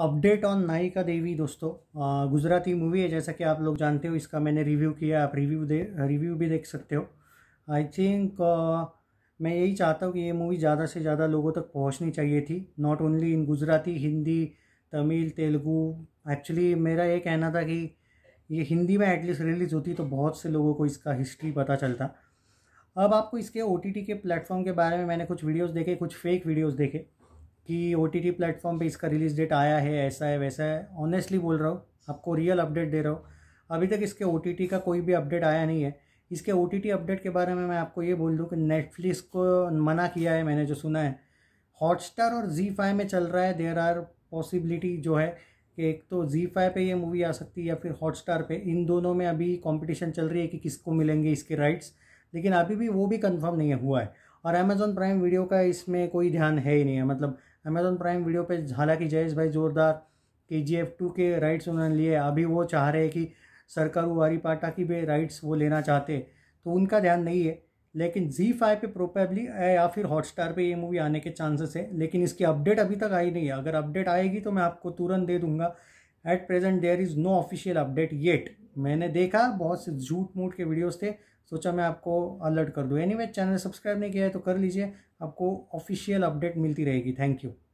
update on नायिका देवी दोस्तों Gujarati movie है जैसा कि आप लोग जानते हो इसका मैंने रिव्यू किया आप रिव्यू दे रिव्यू भी देख सकते हो आई थिंक uh, मैं यही चाहता हूँ कि ये मूवी ज़्यादा से ज़्यादा लोगों तक पहुँचनी चाहिए थी not only in Gujarati Hindi Tamil Telugu actually मेरा ये कहना था कि ये हिंदी में एटलीस्ट रिलीज़ होती तो बहुत से लोगों को इसका हिस्ट्री पता चलता अब आपको इसके ओ के प्लेटफॉर्म के बारे में मैंने कुछ वीडियोस देखे कुछ फेक वीडियोस देखे कि ओ टी टी प्लेटफॉर्म पर इसका रिलीज़ डेट आया है ऐसा है वैसा है ऑनेस्टली बोल रहा हूँ आपको रियल अपडेट दे रहा हूँ अभी तक इसके ओ टी टी का कोई भी अपडेट आया नहीं है इसके ओ टी टी अपडेट के बारे में मैं आपको ये बोल दूँ कि नेटफ्लिक्स को मना किया है मैंने जो सुना है हॉटस्टार और जी फाइव में चल रहा है देर आर पॉसिबिलिटी जो है कि एक तो जी फाइव पर यह मूवी आ सकती है या फिर हॉटस्टार पर इन दोनों में अभी कंपटीशन चल रही है कि किसको मिलेंगे इसके राइट्स लेकिन अभी भी वो भी कंफर्म नहीं हुआ है और अमेज़ॉन प्राइम वीडियो का इसमें कोई ध्यान है ही नहीं है मतलब अमेज़ोन प्राइम वीडियो पे हालांकि जयेश भाई जोरदार के जी एफ टू के राइट्स उन्होंने लिए अभी वो चाह रहे हैं कि वारी पाटा की भी राइट्स वो लेना चाहते तो उनका ध्यान नहीं है लेकिन जी फाइव पर प्रोपेबली या फिर हॉटस्टार पे ये मूवी आने के चांसेस है लेकिन इसकी अपडेट अभी तक आई नहीं है अगर अपडेट आएगी तो मैं आपको तुरंत दे दूंगा at present there is no official update yet मैंने देखा बहुत से झूठ मूठ के वीडियोस थे सोचा मैं आपको अलर्ट कर दूँ एनीवे anyway, चैनल सब्सक्राइब नहीं किया है तो कर लीजिए आपको ऑफिशियल अपडेट मिलती रहेगी थैंक यू